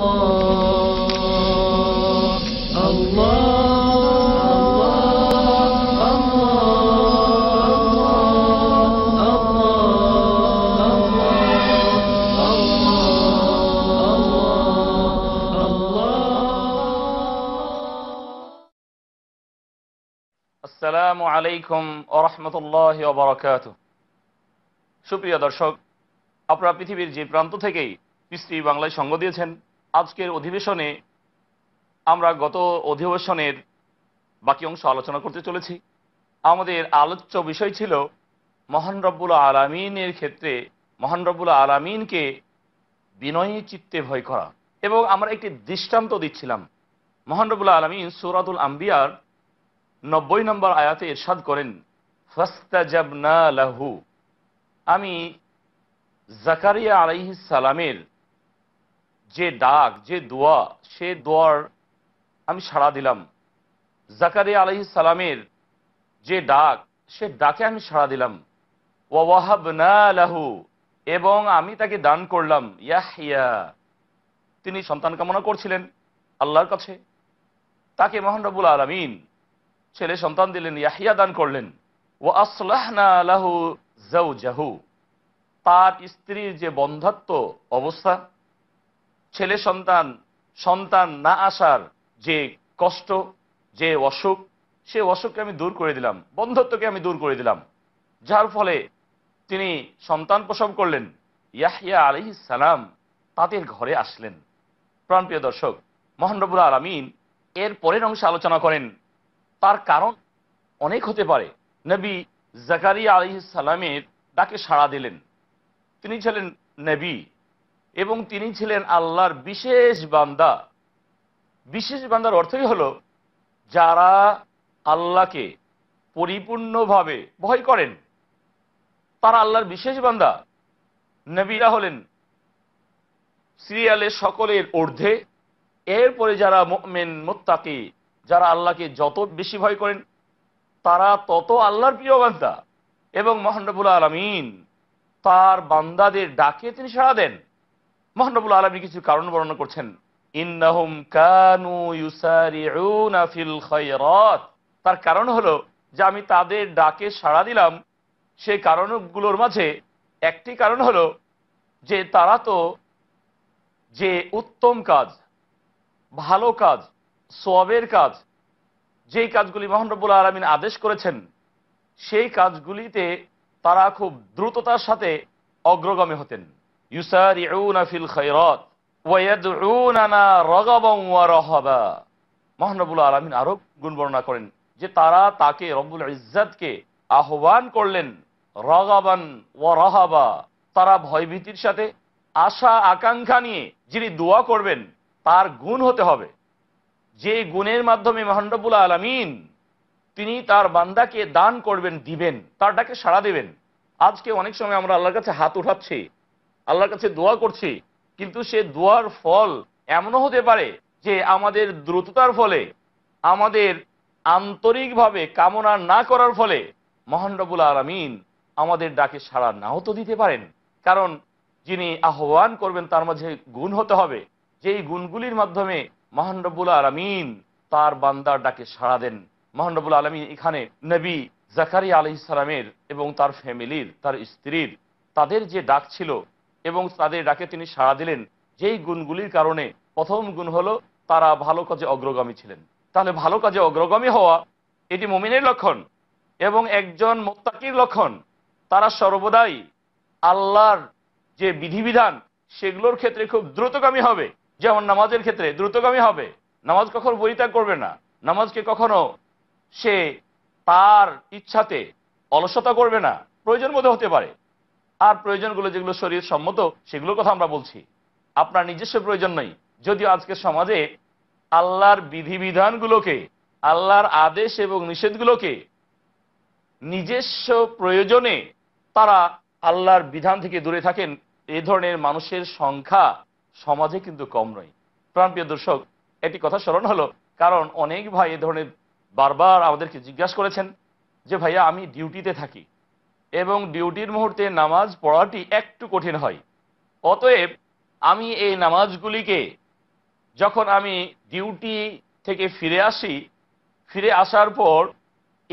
আসসালামু আলাইকুম ওরহমতুল্লাহ ওবরাকাত সুপ্রিয় দর্শক আপনারা পৃথিবীর যে প্রান্ত থেকেই মিস্ত্রি বাংলায় সঙ্গ দিয়েছেন আজকের অধিবেশনে আমরা গত অধিবেশনের বাকি অংশ আলোচনা করতে চলেছি আমাদের আলোচ্য বিষয় ছিল মহান রব্বুল আলামিনের ক্ষেত্রে মহান রব্বুল আলামিনকে বিনয়ী চিত্তে ভয় করা এবং আমরা একটি দৃষ্টান্ত দিচ্ছিলাম মহান রব্বুল আলমিন সুরাতুল আম্বিয়ার নব্বই নম্বর আয়াতে এরশাদ করেন ফস্তাজাবনা লাহু আমি জাকারিয়া আলাইহিস সালামের যে ডাক যে দোয়া সে দোয়ার আমি সাড়া দিলাম জাকারি আলহি সালামের যে ডাক সে ডাকে আমি সাড়া দিলাম ওয়াহাব লাহু এবং আমি তাকে দান করলাম ইয়াহিয়া তিনি সন্তান কামনা করছিলেন আল্লাহর কাছে তাকে মহান রবুল আলমিন ছেলে সন্তান দিলেন ইয়াহিয়া দান করলেন ও আসলাহনা আলাহু জাহু তার স্ত্রীর যে বন্ধাত্ম অবস্থা ছেলে সন্তান সন্তান না আসার যে কষ্ট যে অসুখ সে অসুখকে আমি দূর করে দিলাম বন্ধত্বকে আমি দূর করে দিলাম যার ফলে তিনি সন্তান প্রসব করলেন ইয়াহিয়া আলি সালাম তাদের ঘরে আসলেন প্রাণপ্রিয় দর্শক মহানরবুল আলমিন এর পরের অংশে আলোচনা করেন তার কারণ অনেক হতে পারে নবী জাকারিয়া আলি সালামের ডাকে সাড়া দিলেন তিনি ছিলেন নবী এবং তিনি ছিলেন আল্লাহর বিশেষ বান্দা বিশেষ বান্দার অর্থই হলো যারা আল্লাহকে পরিপূর্ণভাবে ভয় করেন তারা আল্লাহর বিশেষ বান্দা নবীরা হলেন সিরিয়ালের সকলের ঊর্ধ্বে এরপরে যারা মেন মোত্তাকে যারা আল্লাহকে যত বেশি ভয় করেন তারা তত আল্লাহর প্রিয় বান্দা এবং মহানবুল আলমিন তার বান্দাদের ডাকে তিনি সাড়া দেন মহানবুল আলমী কিছু কারণ বর্ণনা করছেন ইন্নাহুম কানু ফিল তার কারণ হলো যে আমি তাদের ডাকে সাড়া দিলাম সে কারণগুলোর মাঝে একটি কারণ হলো যে তারা তো যে উত্তম কাজ ভালো কাজ সবের কাজ যেই কাজগুলি মহানবুল আলমিন আদেশ করেছেন সেই কাজগুলিতে তারা খুব দ্রুততার সাথে অগ্রগামী হতেন খৈরত রগাবান মহানবুল আলামিন আরো গুণ বর্ণনা করেন যে তারা তাকে রব্বুল ইজ্জাতকে আহ্বান করলেন রগাবান ও রহাবা তারা ভয়ভীতির সাথে আশা আকাঙ্ক্ষা নিয়ে যিনি দোয়া করবেন তার গুণ হতে হবে যে গুণের মাধ্যমে মহানবুল আলামিন তিনি তার বান্দাকে দান করবেন দিবেন তার ডাকে সাড়া দেবেন আজকে অনেক সময় আমরা আল্লাহর কাছে হাত উঠাচ্ছি আল্লাহর কাছে দোয়া করছি কিন্তু সে দোয়ার ফল এমনও হতে পারে যে আমাদের দ্রুততার ফলে আমাদের আন্তরিকভাবে কামনা না করার ফলে মহানরবুল আলমিন আমাদের ডাকে সাড়া নাও তো দিতে পারেন কারণ যিনি আহ্বান করবেন তার মাঝে গুণ হতে হবে যেই গুণগুলির মাধ্যমে মহানরবুল আলমিন তার বান্দার ডাকে সাড়া দেন মহানরবুল আলমিন এখানে নবী জাকারি আলি এবং তার ফ্যামিলির তার স্ত্রীর তাদের যে ডাক ছিল এবং তাদের ডাকে তিনি সাড়া দিলেন যেই গুণগুলির কারণে প্রথম গুণ হলো তারা ভালো কাজে অগ্রগামী ছিলেন তাহলে ভালো কাজে অগ্রগামী হওয়া এটি মমিনের লক্ষণ এবং একজন মোত্তাকির লক্ষণ তারা সর্বদাই আল্লাহর যে বিধিবিধান সেগুলোর ক্ষেত্রে খুব দ্রুতগামী হবে যেমন নামাজের ক্ষেত্রে দ্রুতগামী হবে নামাজ কখনো পরিত্যাগ করবে না নামাজকে কখনো সে তার ইচ্ছাতে অলসতা করবে না প্রয়োজন মতো হতে পারে আর প্রয়োজনগুলো যেগুলো শরীর সম্মত সেগুলোর কথা আমরা বলছি আপনার নিজস্ব প্রয়োজন নয় যদিও আজকের সমাজে আল্লাহর বিধিবিধানগুলোকে আল্লাহর আদেশ এবং নিষেধগুলোকে নিজস্ব প্রয়োজনে তারা আল্লাহর বিধান থেকে দূরে থাকেন এ ধরনের মানুষের সংখ্যা সমাজে কিন্তু কম নয় প্রাণপ্রিয় দর্শক একটি কথা স্মরণ হলো কারণ অনেক ভাই এ ধরনের বারবার আমাদেরকে জিজ্ঞাসা করেছেন যে ভাইয়া আমি ডিউটিতে থাকি এবং ডিউটির মুহূর্তে নামাজ পড়াটি একটু কঠিন হয় অতএব আমি এই নামাজগুলিকে যখন আমি ডিউটি থেকে ফিরে আসি ফিরে আসার পর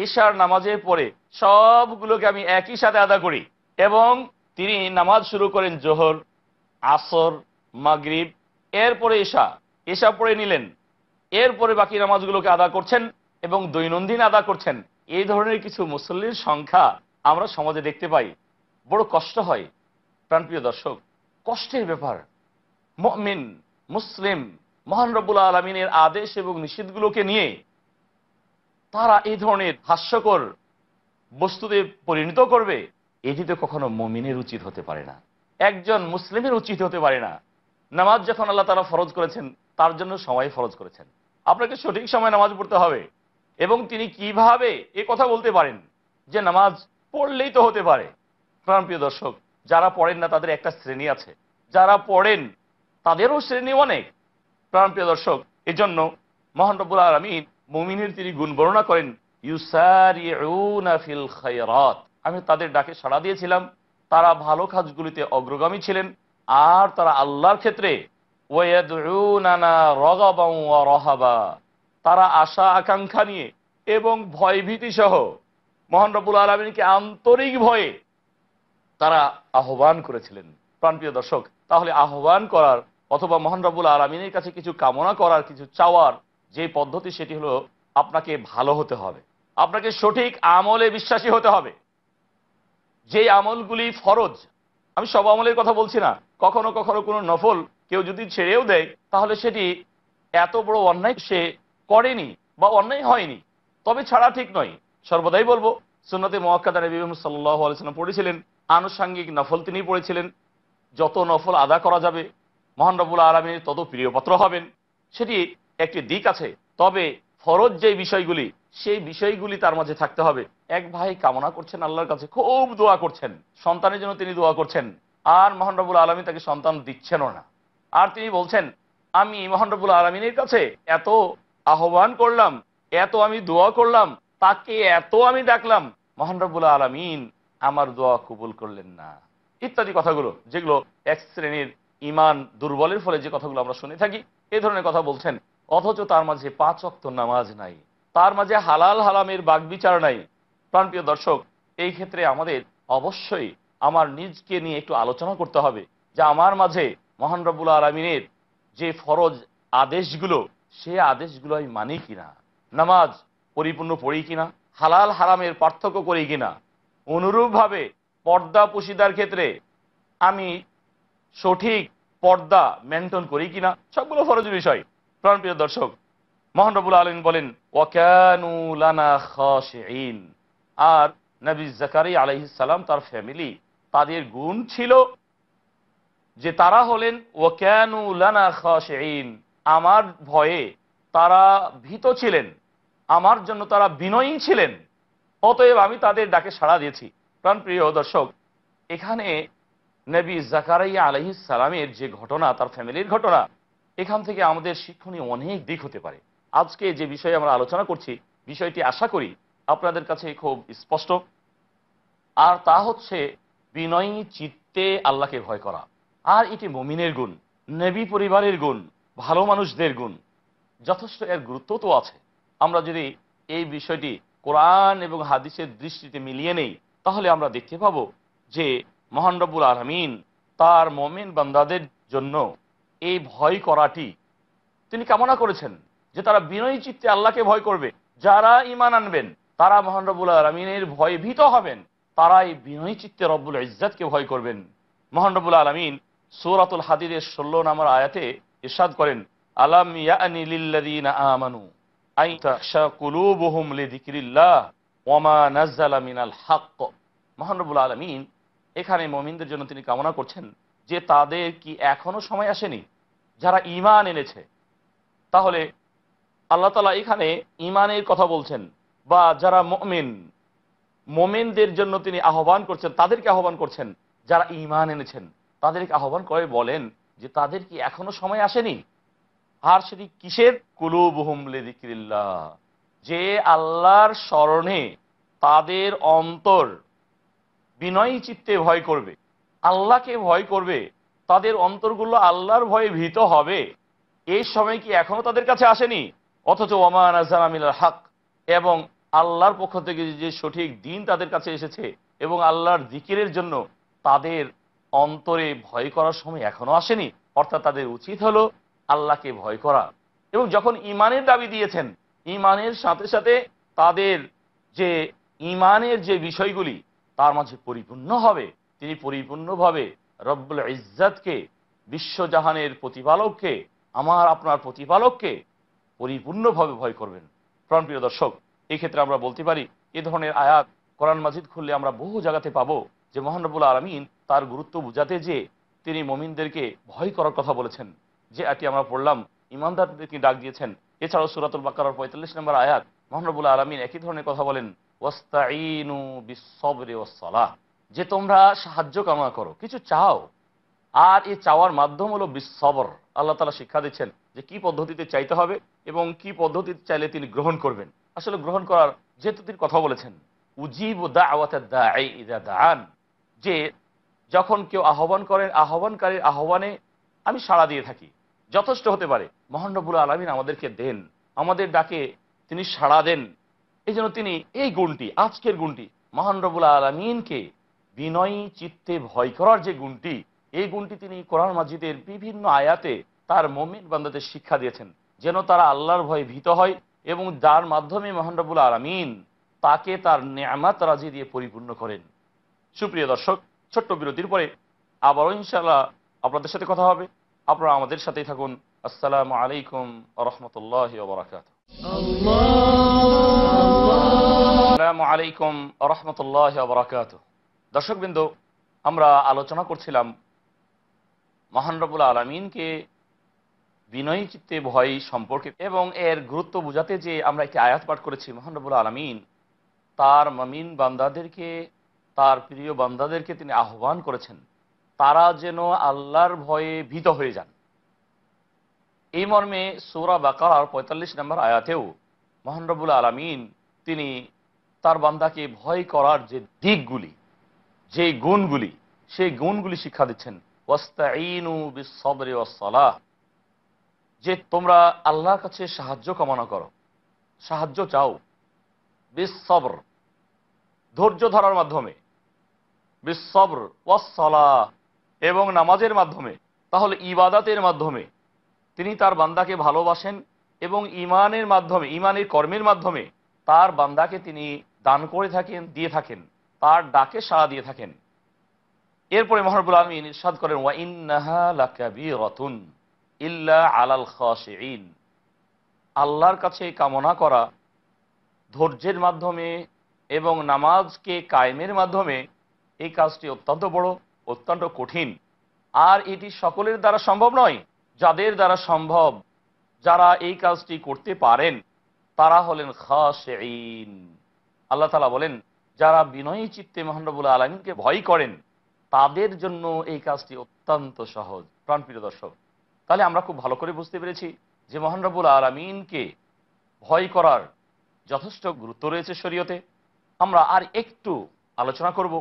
ঈশার নামাজের পরে সবগুলোকে আমি একই সাথে আদা করি এবং তিনি নামাজ শুরু করেন জোহর আসর মাগরিব এরপরে ঈশা ঈশা পড়ে নিলেন এরপরে বাকি নামাজগুলোকে আদা করছেন এবং দৈনন্দিন আদা করছেন এই ধরনের কিছু মুসল্লির সংখ্যা আমরা সমাজে দেখতে পাই বড় কষ্ট হয় প্রাণপ্রিয় দর্শক কষ্টের ব্যাপার মমিন মুসলিম মহান রব্বুল আলমিনের আদেশ এবং নিষেধগুলোকে নিয়ে তারা এই ধরনের হাস্যকর বস্তুতে পরিণত করবে এটি তো কখনো মমিনের উচিত হতে পারে না একজন মুসলিমের উচিত হতে পারে না নামাজ যখন আল্লাহ তারা ফরজ করেছেন তার জন্য সময় ফরজ করেছেন আপনাকে সঠিক সময় নামাজ পড়তে হবে এবং তিনি কিভাবে এ কথা বলতে পারেন যে নামাজ পড়লেই তো হতে পারে প্রাণপ্রিয় দর্শক যারা পড়েন না তাদের একটা শ্রেণী আছে যারা পড়েন তাদেরও শ্রেণী অনেক প্রাণপ্রিয় দর্শক এজন্য মহানবুল আর আলমিন মমিনের তিনি গুণ বর্ণনা করেন ফিল আমি তাদের ডাকে সাড়া দিয়েছিলাম তারা ভালো কাজগুলিতে অগ্রগামী ছিলেন আর তারা আল্লাহর ক্ষেত্রে তারা আশা আকাঙ্ক্ষা নিয়ে এবং ভয়ভীতি সহ মহান রব্বুল আলমিনকে আন্তরিক ভয়ে তারা আহ্বান করেছিলেন প্রাণপ্রিয় দর্শক তাহলে আহ্বান করার অথবা মহান রব্বুল আলমিনের কাছে কিছু কামনা করার কিছু চাওয়ার যে পদ্ধতি সেটি হলো আপনাকে ভালো হতে হবে আপনাকে সঠিক আমলে বিশ্বাসী হতে হবে যে আমলগুলি ফরজ আমি সব আমলের কথা বলছি না কখনো কখনো কোনো নফল কেউ যদি ছেড়েও দেয় তাহলে সেটি এত বড় অন্যায় সে করেনি বা অন্যায় হয়নি তবে ছাড়া ঠিক নয় সর্বদাই বলবো সুনতে মোয়াক্কাদা নবী সাল্লাহ আলসালাম পড়েছিলেন আনুষাঙ্গিক নফল তিনি পড়েছিলেন যত নফল আদা করা যাবে মহান আলমে আলমীর তত প্রিয়পাত্র হবেন সেটি একটি দিক আছে তবে ফরজ যে বিষয়গুলি সেই বিষয়গুলি তার মাঝে থাকতে হবে এক ভাই কামনা করছেন আল্লাহর কাছে খুব দোয়া করছেন সন্তানের জন্য তিনি দোয়া করছেন আর মহান আলমী তাকে সন্তান দিচ্ছেনও না আর তিনি বলছেন আমি মহান আলমিনের কাছে এত আহ্বান করলাম এত আমি দোয়া করলাম তাকে এত আমি ডাকলাম মহান রব্বুল্লা আলমিন আমার দোয়া কবুল করলেন না ইত্যাদি কথাগুলো যেগুলো এক শ্রেণীর ইমান দুর্বলের ফলে যে কথাগুলো আমরা শুনে থাকি এই ধরনের কথা বলছেন অথচ তার মাঝে পাঁচ অক্ত নামাজ নাই তার মাঝে হালাল হালামের বাগবিচার নাই প্রাণপ্রিয় দর্শক এই ক্ষেত্রে আমাদের অবশ্যই আমার নিজকে নিয়ে একটু আলোচনা করতে হবে যে আমার মাঝে মহান রব্বুল আলমিনের যে ফরজ আদেশগুলো সে আদেশগুলো আমি মানি কিনা নামাজ পরিপূর্ণ পড়ি কিনা হালাল হারামের পার্থক্য করি কিনা অনুরূপভাবে পর্দা পুশিদার ক্ষেত্রে আমি সঠিক পর্দা মেনটেন করি কিনা সবগুলো ফরজ বিষয় প্রাণপ্রিয় দর্শক মোহন রবুল আলম বলেন ওয়াকানুলানা খাশিন আর নবী জাকারি ইসালাম তার ফ্যামিলি তাদের গুণ ছিল যে তারা হলেন ওয়াকানুলানা খাশিন আমার ভয়ে তারা ভীত ছিলেন আমার জন্য তারা বিনয়ী ছিলেন অতএব আমি তাদের ডাকে সাড়া দিয়েছি প্রাণপ্রিয় দর্শক এখানে নবী জাকারাইয়া আলহি সালামের যে ঘটনা তার ফ্যামিলির ঘটনা এখান থেকে আমাদের শিক্ষণীয় অনেক দিক হতে পারে আজকে যে বিষয়ে আমরা আলোচনা করছি বিষয়টি আশা করি আপনাদের কাছে খুব স্পষ্ট আর তা হচ্ছে বিনয়ী চিত্তে আল্লাহকে ভয় করা আর এটি মমিনের গুণ নেবী পরিবারের গুণ ভালো মানুষদের গুণ যথেষ্ট এর গুরুত্ব তো আছে আমরা যদি এই বিষয়টি কোরআন এবং হাদিসের দৃষ্টিতে মিলিয়ে নেই তাহলে আমরা দেখতে পাব যে মহানরবুল আলমিন তার মমিন বান্দাদের জন্য এই ভয় করাটি তিনি কামনা করেছেন যে তারা বিনয়ী চিত্তে আল্লাহকে ভয় করবে যারা ইমান আনবেন তারা মহানরবুল আলমিনের ভয় ভীত হবেন তারাই বিনয়ী চিত্তে রব্বুল ইজাদকে ভয় করবেন মহানরবুল আলমিন সৌরাতুল হাদিদের ষোলো নামার আয়াতে ইসাদ করেন আলাম ইয়া লিল্লাদিন আমানু মহানবুল আলমিন এখানে মমিনদের জন্য তিনি কামনা করছেন যে তাদের কি এখনো সময় আসেনি যারা ইমান এনেছে তাহলে আল্লাহ তালা এখানে ইমানের কথা বলছেন বা যারা মমিন মোমেনদের জন্য তিনি আহ্বান করছেন তাদেরকে আহ্বান করছেন যারা ইমান এনেছেন তাদেরকে আহ্বান করে বলেন যে তাদের কি এখনো সময় আসেনি আর সেটি কিসের কুলু কুলুবহুমলিদিক্লা যে আল্লাহর স্মরণে তাদের অন্তর বিনয়ী চিত্তে ভয় করবে আল্লাহকে ভয় করবে তাদের অন্তরগুলো আল্লাহর ভয়ে ভীত হবে এই সময় কি এখনো তাদের কাছে আসেনি অথচ ওমান আজামিল হক এবং আল্লাহর পক্ষ থেকে যে সঠিক দিন তাদের কাছে এসেছে এবং আল্লাহর জিকিরের জন্য তাদের অন্তরে ভয় করার সময় এখনো আসেনি অর্থাৎ তাদের উচিত হলো আল্লাহকে ভয় করা এবং যখন ইমানের দাবি দিয়েছেন ইমানের সাথে সাথে তাদের যে ইমানের যে বিষয়গুলি তার মাঝে পরিপূর্ণ হবে তিনি পরিপূর্ণভাবে রব্বুল ইজ্জাতকে বিশ্বজাহানের প্রতিপালককে আমার আপনার প্রতিপালককে পরিপূর্ণভাবে ভয় করবেন প্রাণপ্রিয় দর্শক এই ক্ষেত্রে আমরা বলতে পারি এ ধরনের আয়াত কোরআন মাজিদ খুললে আমরা বহু জায়গাতে পাবো যে মহানবুল আলমিন তার গুরুত্ব বুঝাতে যে তিনি মমিনদেরকে ভয় করার কথা বলেছেন যে আটি আমরা পড়লাম ইমানদারদের তিনি ডাক দিয়েছেন এছাড়াও সুরাতুল বাকার পঁয়তাল্লিশ নম্বর আয়াত মহানবুল আলমিন একই ধরনের কথা বলেন যে তোমরা সাহায্য কামনা করো কিছু চাও আর এই চাওয়ার মাধ্যম হলো বিশ্বর আল্লাহ তালা শিক্ষা দিচ্ছেন যে কি পদ্ধতিতে চাইতে হবে এবং কি পদ্ধতিতে চাইলে তিনি গ্রহণ করবেন আসলে গ্রহণ করার যেহেতু তিনি কথা বলেছেন উজিব দান যে যখন কেউ আহ্বান করেন আহ্বানকারীর আহ্বানে আমি সাড়া দিয়ে থাকি যথেষ্ট হতে পারে মহানবুল আলমিন আমাদেরকে দেন আমাদের ডাকে তিনি সাড়া দেন এই তিনি এই গুণটি আজকের গুণটি মহানরবুল আলমিনকে বিনয়ী চিত্তে ভয় করার যে গুণটি এই গুণটি তিনি কোরআন মাজিদের বিভিন্ন আয়াতে তার মমিন বান্দাদের শিক্ষা দিয়েছেন যেন তারা আল্লাহর ভয়ে ভীত হয় এবং যার মাধ্যমে মহানরবুল আলমিন তাকে তার ন্যামাত রাজি দিয়ে পরিপূর্ণ করেন সুপ্রিয় দর্শক ছোট্ট বিরতির পরে আবারও ইনশাল্লাহ আপনাদের সাথে কথা হবে আপনারা আমাদের সাথেই থাকুন আসসালামু আলাইকুম রহমতুল্লাহ বরাকাত আসসালামু আলাইকুম রহমতুল্লাহ বরাকাত দর্শকবৃন্দ আমরা আলোচনা করছিলাম মহানরবুল আলমিনকে বিনয়ী চিত্তে ভয় সম্পর্কে এবং এর গুরুত্ব বোঝাতে যে আমরা একটি আয়াত পাঠ করেছি মহানরবুল আলমিন তার মামিন বান্দাদেরকে তার প্রিয় বান্দাদেরকে তিনি আহ্বান করেছেন তারা যেন আল্লাহর ভয়ে ভীত হয়ে যান এই মর্মে সৌরা বাকার পঁয়তাল্লিশ নম্বর আয়াতেও মহানরবুল আলমিন তিনি তার বান্দাকে ভয় করার যে দিকগুলি যে গুণগুলি সেই গুণগুলি শিক্ষা দিচ্ছেন যে তোমরা আল্লাহর কাছে সাহায্য কামনা করো সাহায্য চাও বিশ্বর ধৈর্য ধরার মাধ্যমে বিশ্বর ওয়াসলা এবং নামাজের মাধ্যমে তাহলে ইবাদাতের মাধ্যমে তিনি তার বান্দাকে ভালোবাসেন এবং ইমানের মাধ্যমে ইমানের কর্মের মাধ্যমে তার বান্দাকে তিনি দান করে থাকেন দিয়ে থাকেন তার ডাকে সাড়া দিয়ে থাকেন এরপরে মহরবুল আলমী ইরশাদ করেন ওয়াইন ইল্লা আলাল খাশিন আল্লাহর কাছে কামনা করা ধৈর্যের মাধ্যমে এবং নামাজকে কায়েমের মাধ্যমে এই কাজটি অত্যন্ত বড় অত্যন্ত কঠিন আর এটি সকলের দ্বারা সম্ভব নয় যাদের দ্বারা সম্ভব যারা এই কাজটি করতে পারেন তারা হলেন খাস আল্লাহ তালা বলেন যারা বিনয়ী চিত্তে মহানবুল্লা আলমিনকে ভয় করেন তাদের জন্য এই কাজটি অত্যন্ত সহজ প্রাণপ্রিয় দর্শক তাহলে আমরা খুব ভালো করে বুঝতে পেরেছি যে মহানরবুল আলমিনকে ভয় করার যথেষ্ট গুরুত্ব রয়েছে শরীয়তে আমরা আর একটু আলোচনা করব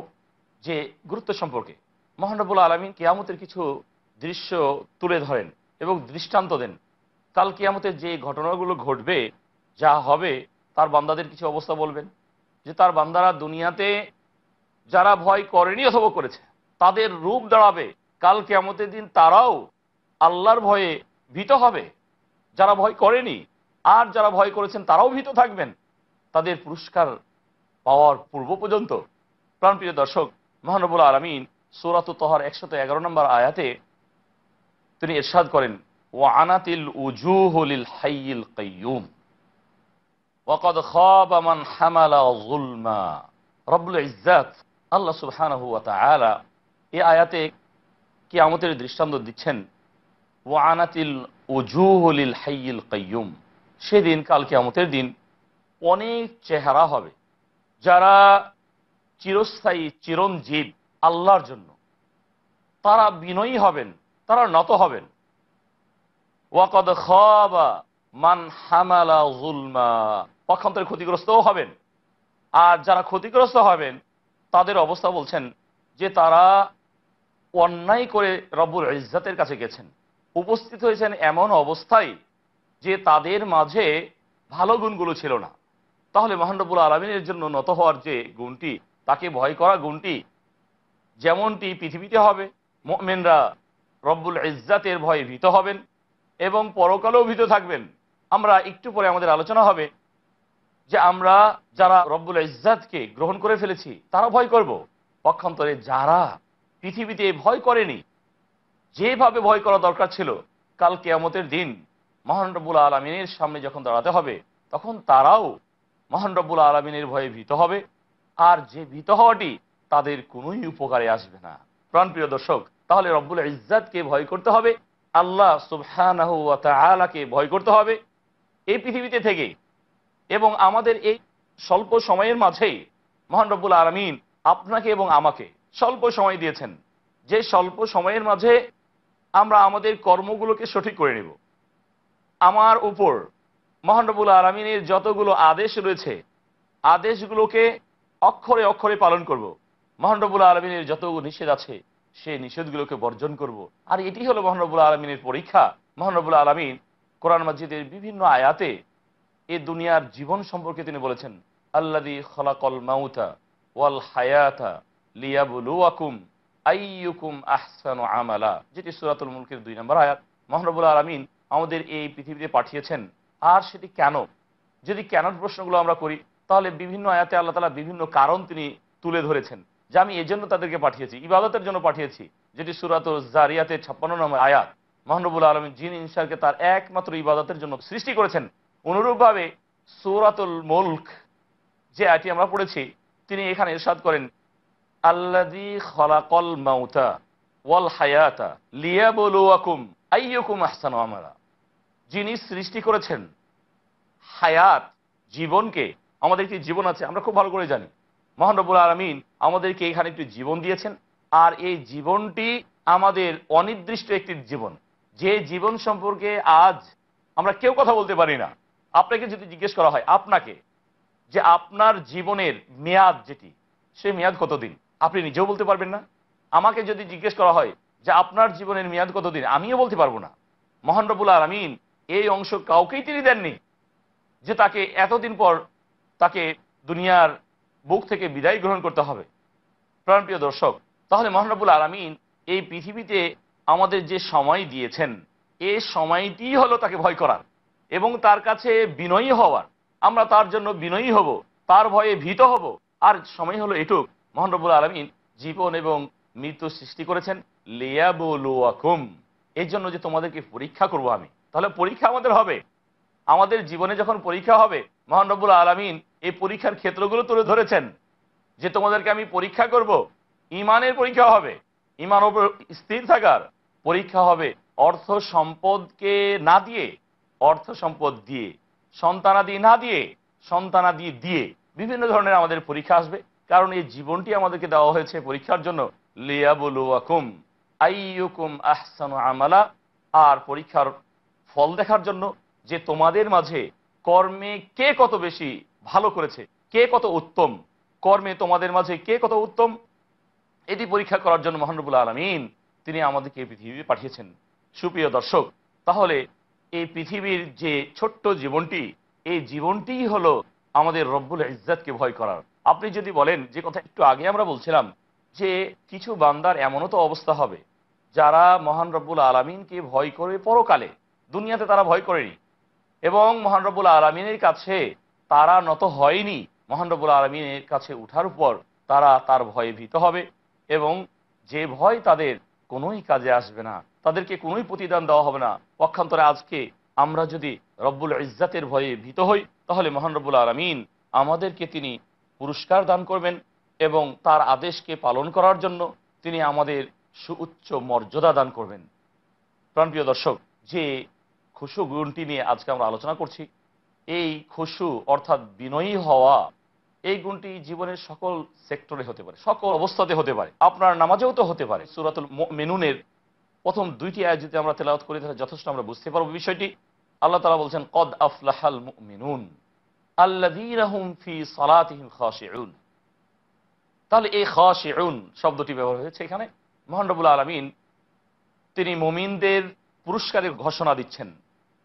যে গুরুত্ব সম্পর্কে মহানবুল আলমিন কেয়ামতের কিছু দৃশ্য তুলে ধরেন এবং দৃষ্টান্ত দেন কাল কেয়ামতের যে ঘটনাগুলো ঘটবে যা হবে তার বান্দাদের কিছু অবস্থা বলবেন যে তার বান্দারা দুনিয়াতে যারা ভয় করেনি অথবা করেছে তাদের রূপ দাঁড়াবে কাল কেয়ামতের দিন তারাও আল্লাহর ভয়ে ভীত হবে যারা ভয় করেনি আর যারা ভয় করেছেন তারাও ভীত থাকবেন তাদের পুরস্কার পাওয়ার পূর্ব পর্যন্ত প্রাণপ্রিয় দর্শক মহানবুল আলমিন সুরাত তহার একশত এগারো নম্বর আয়াতে তিনি এরশাদ করেন ও আনাতিল উজুহলিল হাইল কয়ুম ওকদ খান রবুল ইজাত রব্বুল ইজ্জাত আল্লাহ সুবহানাহু ওয়া তাআলা এই আয়াতে কিয়ামতের দৃষ্টান্ত দিচ্ছেন ও আনাতিল উজুহলিল হাইল কয়ুম সেদিন কালকে কিয়ামতের দিন অনেক চেহারা হবে যারা চিরস্থায়ী চিরঞ্জীব আল্লাহর জন্য তারা বিনয়ী হবেন তারা নত হবেন ওয়াকদ খাবা মান হামালা জুলমা পক্ষান্তরে ক্ষতিগ্রস্তও হবেন আর যারা ক্ষতিগ্রস্ত হবেন তাদের অবস্থা বলছেন যে তারা অন্যায় করে রব্বুর ইজ্জাতের কাছে গেছেন উপস্থিত হয়েছেন এমন অবস্থায় যে তাদের মাঝে ভালো গুণগুলো ছিল না তাহলে মহানবুল আলমিনের জন্য নত হওয়ার যে গুণটি তাকে ভয় করা গুণটি যেমনটি পৃথিবীতে হবে মেনরা রব্বুল ইজ্জাতের ভয়ে ভীত হবেন এবং পরকালেও ভীত থাকবেন আমরা একটু পরে আমাদের আলোচনা হবে যে আমরা যারা রব্বুল ইজ্জাতকে গ্রহণ করে ফেলেছি তারা ভয় করব পক্ষান্তরে যারা পৃথিবীতে ভয় করেনি যেভাবে ভয় করা দরকার ছিল কাল কেয়ামতের দিন মহান রব্বুল আলমিনের সামনে যখন দাঁড়াতে হবে তখন তারাও মহান রব্বুল আলমিনের ভয়ে ভীত হবে আর যে ভীত হওয়াটি তাদের কোনোই উপকারে আসবে না প্রাণপ্রিয় দর্শক তাহলে রব্বুল ইজ্জাতকে ভয় করতে হবে আল্লাহ সুবহানাহু ওয়া তাআলাকে ভয় করতে হবে এই পৃথিবীতে থেকে এবং আমাদের এই স্বল্প সময়ের মাঝেই মহান রব্বুল আলমিন আপনাকে এবং আমাকে স্বল্প সময় দিয়েছেন যে স্বল্প সময়ের মাঝে আমরা আমাদের কর্মগুলোকে সঠিক করে নেব আমার উপর মহান রব্বুল আলমিনের যতগুলো আদেশ রয়েছে আদেশগুলোকে অক্ষরে অক্ষরে পালন করব। মহানরবুল আলমিনের যত নিষেধ আছে সে নিষেধগুলোকে বর্জন করব। আর এটি হলো মহানরবুল আলমিনের পরীক্ষা মহানরবুল আলমিন কোরআন মসজিদের বিভিন্ন আয়াতে এ দুনিয়ার জীবন সম্পর্কে তিনি বলেছেন আল্লাদি খলাকল মাউতা ওয়াল হায়াতা লিয়াবুলুয়াকুম আইয়ুকুম আহসানু আমালা যেটি সুরাতুল মুলকের দুই নম্বর আয়াত মহানবুল আলমিন আমাদের এই পৃথিবীতে পাঠিয়েছেন আর সেটি কেন যদি কেন প্রশ্নগুলো আমরা করি তাহলে বিভিন্ন আয়াতে আল্লাহ তালা বিভিন্ন কারণ তিনি তুলে ধরেছেন যে আমি এজন্য তাদেরকে পাঠিয়েছি ইবাদতের জন্য পাঠিয়েছি যেটি সুরাত জারিয়াতে ছাপ্পান্ন নম্বর আয়াত মহানবুল আলম জিন ইনসারকে তার একমাত্র ইবাদতের জন্য সৃষ্টি করেছেন অনুরূপভাবে সুরাতুল মুল্ক যে আয়টি আমরা পড়েছি তিনি এখানে ইরশাদ করেন আল্লাদি খলাকল মাউতা ওয়াল হায়াতা লিয়াবলুয়াকুম আইয়কুম আহসান আমরা যিনি সৃষ্টি করেছেন হায়াত জীবনকে আমাদের একটি জীবন আছে আমরা খুব ভালো করে জানি মহানবুল আলমিন আমাদেরকে এখানে একটি জীবন দিয়েছেন আর এই জীবনটি আমাদের অনির্দিষ্ট একটি জীবন যে জীবন সম্পর্কে আজ আমরা কেউ কথা বলতে পারি না আপনাকে যদি জিজ্ঞেস করা হয় আপনাকে যে আপনার জীবনের মেয়াদ যেটি সেই মেয়াদ কতদিন আপনি নিজেও বলতে পারবেন না আমাকে যদি জিজ্ঞেস করা হয় যে আপনার জীবনের মেয়াদ কতদিন আমিও বলতে পারবো না মহান আলমিন এই অংশ কাউকেই তিনি দেননি যে তাকে এতদিন পর তাকে দুনিয়ার বুক থেকে বিদায় গ্রহণ করতে হবে প্রাণপ্রিয় দর্শক তাহলে মহানবুল আলমিন এই পৃথিবীতে আমাদের যে সময় দিয়েছেন এ সময়টি হলো তাকে ভয় করার এবং তার কাছে বিনয়ী হওয়ার আমরা তার জন্য বিনয়ী হব তার ভয়ে ভীত হব আর সময় হলো এটুক মহানবুল আলমিন জীবন এবং মৃত্যু সৃষ্টি করেছেন লিয়াবুম এর জন্য যে তোমাদেরকে পরীক্ষা করব আমি তাহলে পরীক্ষা আমাদের হবে আমাদের জীবনে যখন পরীক্ষা হবে মহানবুল আলমিন এই পরীক্ষার ক্ষেত্রগুলো তুলে ধরেছেন যে তোমাদেরকে আমি পরীক্ষা করব ইমানের পরীক্ষা হবে ইমান ওপর স্থির থাকার পরীক্ষা হবে অর্থ সম্পদকে না দিয়ে অর্থ সম্পদ দিয়ে সন্তানাদি না দিয়ে সন্তানাদি দিয়ে বিভিন্ন ধরনের আমাদের পরীক্ষা আসবে কারণ এই জীবনটি আমাদেরকে দেওয়া হয়েছে পরীক্ষার জন্য লিয়াবুলুয়াকুম আইয়ুকুম আহসানু আমালা আর পরীক্ষার ফল দেখার জন্য যে তোমাদের মাঝে কর্মে কে কত বেশি ভালো করেছে কে কত উত্তম কর্মে তোমাদের মাঝে কে কত উত্তম এটি পরীক্ষা করার জন্য মহানবুল আলমিন তিনি আমাদেরকে পৃথিবী পাঠিয়েছেন সুপ্রিয় দর্শক তাহলে এই পৃথিবীর যে ছোট্ট জীবনটি এই জীবনটিই হল আমাদের রব্বুল ইজ্জাতকে ভয় করার আপনি যদি বলেন যে কথা একটু আগে আমরা বলছিলাম যে কিছু বান্দার এমনও তো অবস্থা হবে যারা মহান রব্বুল আলমিনকে ভয় করে পরকালে দুনিয়াতে তারা ভয় করেনি এবং মহান রব্বুল আলমিনের কাছে তারা নত হয়নি মহানবুল আলমিনের কাছে উঠার পর তারা তার ভয়ে ভীত হবে এবং যে ভয় তাদের কোনোই কাজে আসবে না তাদেরকে কোনোই প্রতিদান দেওয়া হবে না পক্ষান্তরে আজকে আমরা যদি রব্বুল ইজ্জাতের ভয়ে ভীত হই তাহলে মহানরবুল আলমিন আমাদেরকে তিনি পুরস্কার দান করবেন এবং তার আদেশকে পালন করার জন্য তিনি আমাদের সুউচ্চ মর্যাদা দান করবেন প্রাণপ্রিয় দর্শক যে খুশু গুণটি নিয়ে আজকে আমরা আলোচনা করছি এই খুশু অর্থাৎ বিনয়ী হওয়া এই গুণটি জীবনের সকল সেক্টরে হতে পারে সকল অবস্থাতে হতে পারে আপনার নামাজেও তো হতে পারে সুরাতুল মেনুনের প্রথম দুইটি আয় যদি আমরা তেলাওত করি তাহলে যথেষ্ট আমরা বুঝতে পারবো বিষয়টি আল্লাহ তালা বলছেন কদ আফলাহাল মিনুন তাহলে এই খাশেউন শব্দটি ব্যবহার হয়েছে এখানে মোহানরবুল আলমিন তিনি মুমিনদের পুরস্কারের ঘোষণা দিচ্ছেন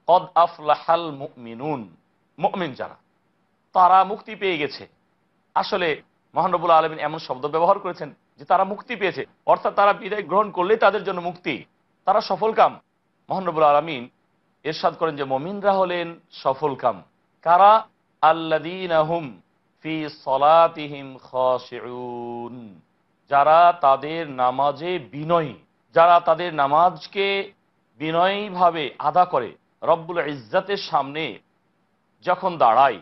কদ আফলাহাল মিনুন মমিন যারা তারা মুক্তি পেয়ে গেছে আসলে মহানবুল্লা আলমিন এমন শব্দ ব্যবহার করেছেন যে তারা মুক্তি পেয়েছে অর্থাৎ তারা বিদায় গ্রহণ করলে তাদের জন্য মুক্তি তারা সফলকাম মহানবুল আলমিন এরশাদ করেন যে মমিনরা হলেন সফলকাম কারা আল্লাদিনাহুম ফি সলাতিহিম যারা তাদের নামাজে বিনয়ী যারা তাদের নামাজকে বিনয়ীভাবে আদা করে রব্বুল ইজ্জাতের সামনে যখন দাঁড়াই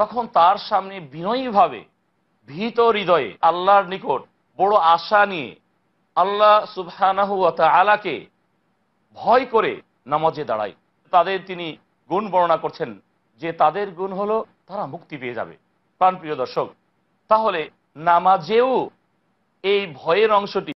তখন তার সামনে বিনয়ীভাবে ভীত হৃদয়ে আল্লাহর নিকট বড় আশা নিয়ে আল্লাহ সুবহানাহু আলাকে ভয় করে নামাজে দাঁড়াই তাদের তিনি গুণ বর্ণনা করছেন যে তাদের গুণ হলো তারা মুক্তি পেয়ে যাবে প্রাণপ্রিয় দর্শক তাহলে নামাজেও এই ভয়ের অংশটি